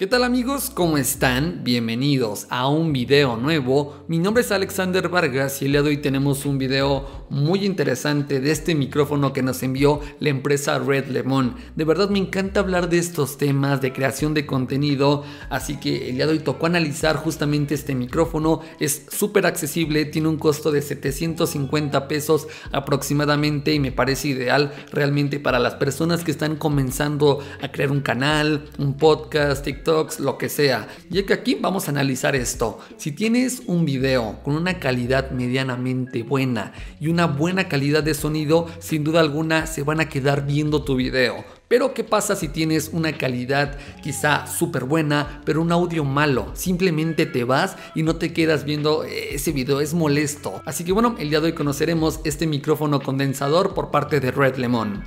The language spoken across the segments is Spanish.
¿Qué tal amigos? ¿Cómo están? Bienvenidos a un video nuevo. Mi nombre es Alexander Vargas y el día de hoy tenemos un video muy interesante de este micrófono que nos envió la empresa Red Lemon. De verdad me encanta hablar de estos temas de creación de contenido, así que el día de hoy tocó analizar justamente este micrófono. Es súper accesible, tiene un costo de 750 pesos aproximadamente y me parece ideal realmente para las personas que están comenzando a crear un canal, un podcast, TikTok lo que sea. Ya que aquí vamos a analizar esto. Si tienes un video con una calidad medianamente buena y una buena calidad de sonido, sin duda alguna se van a quedar viendo tu video. Pero ¿qué pasa si tienes una calidad quizá súper buena, pero un audio malo? Simplemente te vas y no te quedas viendo eh, ese video, es molesto. Así que bueno, el día de hoy conoceremos este micrófono condensador por parte de Red Lemon.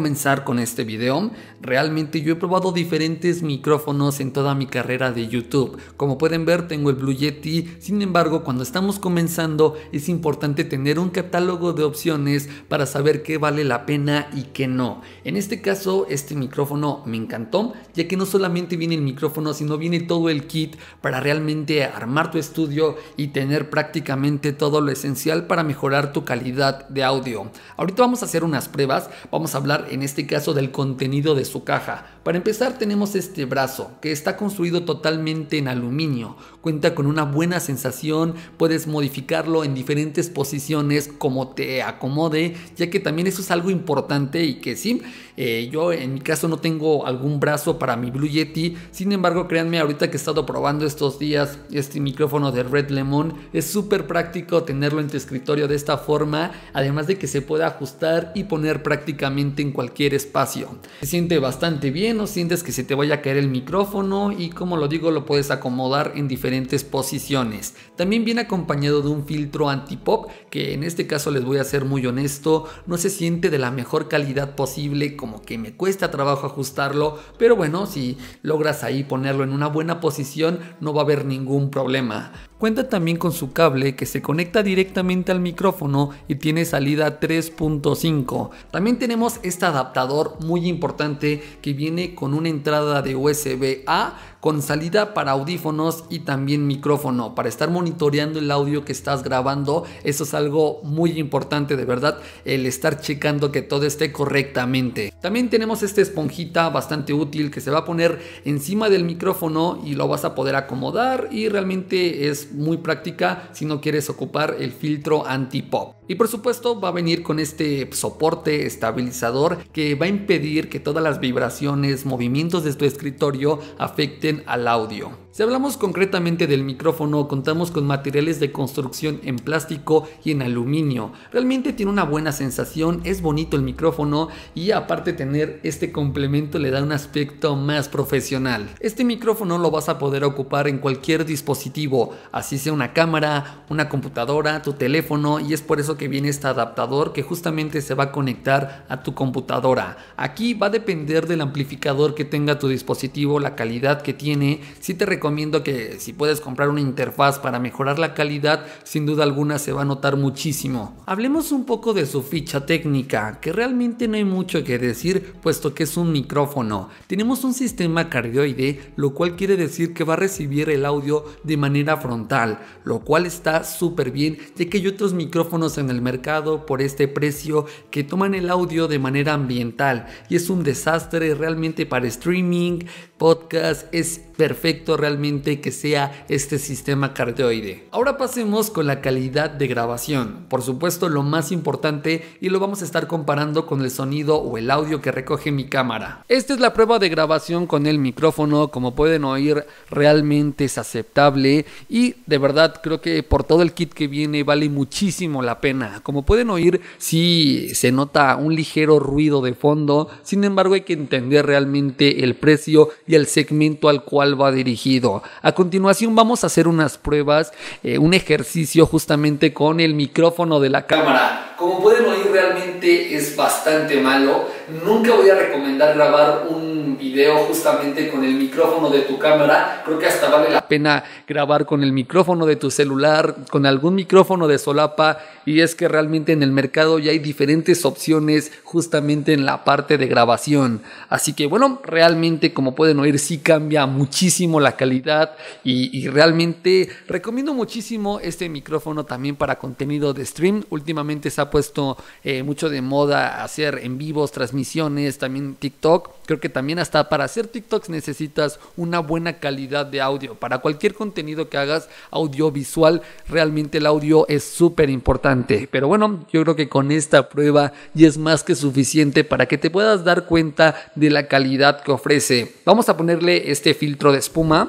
comenzar con este video, realmente yo he probado diferentes micrófonos en toda mi carrera de YouTube. Como pueden ver tengo el Blue Yeti, sin embargo cuando estamos comenzando es importante tener un catálogo de opciones para saber qué vale la pena y qué no. En este caso este micrófono me encantó, ya que no solamente viene el micrófono, sino viene todo el kit para realmente armar tu estudio y tener prácticamente todo lo esencial para mejorar tu calidad de audio. Ahorita vamos a hacer unas pruebas, vamos a hablar en este caso del contenido de su caja. Para empezar tenemos este brazo que está construido totalmente en aluminio, cuenta con una buena sensación, puedes modificarlo en diferentes posiciones como te acomode, ya que también eso es algo importante y que sí, eh, yo en mi caso no tengo algún brazo para mi Blue Yeti, sin embargo créanme ahorita que he estado probando estos días este micrófono de Red Lemon, es súper práctico tenerlo en tu escritorio de esta forma, además de que se pueda ajustar y poner prácticamente en cualquier cualquier espacio. Se siente bastante bien, no sientes que se te vaya a caer el micrófono y como lo digo lo puedes acomodar en diferentes posiciones. También viene acompañado de un filtro anti-pop que en este caso les voy a ser muy honesto, no se siente de la mejor calidad posible, como que me cuesta trabajo ajustarlo, pero bueno, si logras ahí ponerlo en una buena posición no va a haber ningún problema. Cuenta también con su cable que se conecta directamente al micrófono y tiene salida 3.5. También tenemos esta adaptador muy importante que viene con una entrada de USB A con salida para audífonos y también micrófono para estar monitoreando el audio que estás grabando. Eso es algo muy importante de verdad, el estar checando que todo esté correctamente. También tenemos esta esponjita bastante útil que se va a poner encima del micrófono y lo vas a poder acomodar y realmente es muy práctica si no quieres ocupar el filtro anti-pop. Y por supuesto va a venir con este soporte estabilizador que va a impedir que todas las vibraciones, movimientos de tu escritorio afecten al audio. Si hablamos concretamente del micrófono, contamos con materiales de construcción en plástico y en aluminio. Realmente tiene una buena sensación, es bonito el micrófono y aparte tener este complemento le da un aspecto más profesional. Este micrófono lo vas a poder ocupar en cualquier dispositivo, así sea una cámara, una computadora, tu teléfono y es por eso que viene este adaptador que justamente se va a conectar a tu computadora. Aquí va a depender del amplificador que tenga tu dispositivo, la calidad que tiene, si te recomiendo que si puedes comprar una interfaz para mejorar la calidad, sin duda alguna se va a notar muchísimo. Hablemos un poco de su ficha técnica, que realmente no hay mucho que decir, puesto que es un micrófono. Tenemos un sistema cardioide, lo cual quiere decir que va a recibir el audio de manera frontal, lo cual está súper bien, ya que hay otros micrófonos en el mercado por este precio que toman el audio de manera ambiental y es un desastre realmente para streaming, podcast es perfecto realmente que sea este sistema cardioide. Ahora pasemos con la calidad de grabación. Por supuesto lo más importante y lo vamos a estar comparando con el sonido o el audio que recoge mi cámara. Esta es la prueba de grabación con el micrófono. Como pueden oír realmente es aceptable y de verdad creo que por todo el kit que viene vale muchísimo la pena. Como pueden oír si se nota un ligero ruido de fondo. Sin embargo hay que entender realmente el precio y el segmento al cual va dirigido. A continuación vamos a hacer unas pruebas, eh, un ejercicio justamente con el micrófono de la cámara. Como pueden oír realmente es bastante malo Nunca voy a recomendar grabar un video justamente con el micrófono de tu cámara. Creo que hasta vale la pena grabar con el micrófono de tu celular, con algún micrófono de solapa. Y es que realmente en el mercado ya hay diferentes opciones justamente en la parte de grabación. Así que bueno, realmente como pueden oír sí cambia muchísimo la calidad y, realmente recomiendo muchísimo este micrófono también para contenido de stream. Últimamente se ha puesto eh, mucho de moda hacer en vivos, transmisiones misiones también TikTok. Creo que también hasta para hacer TikToks necesitas una buena calidad de audio. Para cualquier contenido que hagas audiovisual, realmente el audio es súper importante. Pero bueno, yo creo que con esta prueba ya es más que suficiente para que te puedas dar cuenta de la calidad que ofrece. Vamos a ponerle este filtro de espuma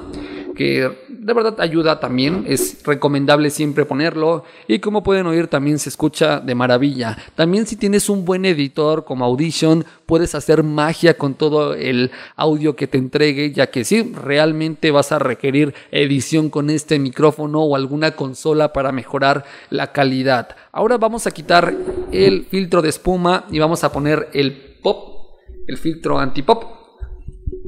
que de verdad ayuda también, es recomendable siempre ponerlo y como pueden oír también se escucha de maravilla. También si tienes un buen editor como Audition, puedes hacer magia con todo el audio que te entregue, ya que si sí, realmente vas a requerir edición con este micrófono o alguna consola para mejorar la calidad. Ahora vamos a quitar el filtro de espuma y vamos a poner el pop, el filtro antipop.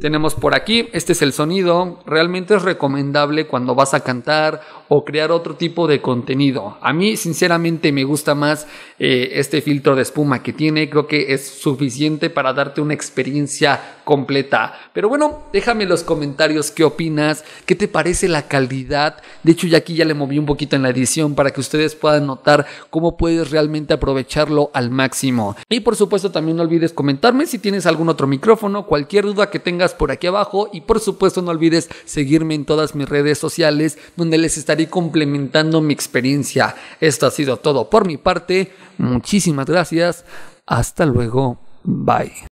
Tenemos por aquí, este es el sonido. Realmente es recomendable cuando vas a cantar o crear otro tipo de contenido. A mí sinceramente me gusta más eh, este filtro de espuma que tiene. Creo que es suficiente para darte una experiencia completa. Pero bueno, déjame en los comentarios qué opinas, qué te parece la calidad. De hecho, ya aquí ya le moví un poquito en la edición para que ustedes puedan notar cómo puedes realmente aprovecharlo al máximo. Y por supuesto, también no olvides comentarme si tienes algún otro micrófono, cualquier duda que tengas por aquí abajo. Y por supuesto, no olvides seguirme en todas mis redes sociales donde les estaré complementando mi experiencia. Esto ha sido todo por mi parte. Muchísimas gracias. Hasta luego. Bye.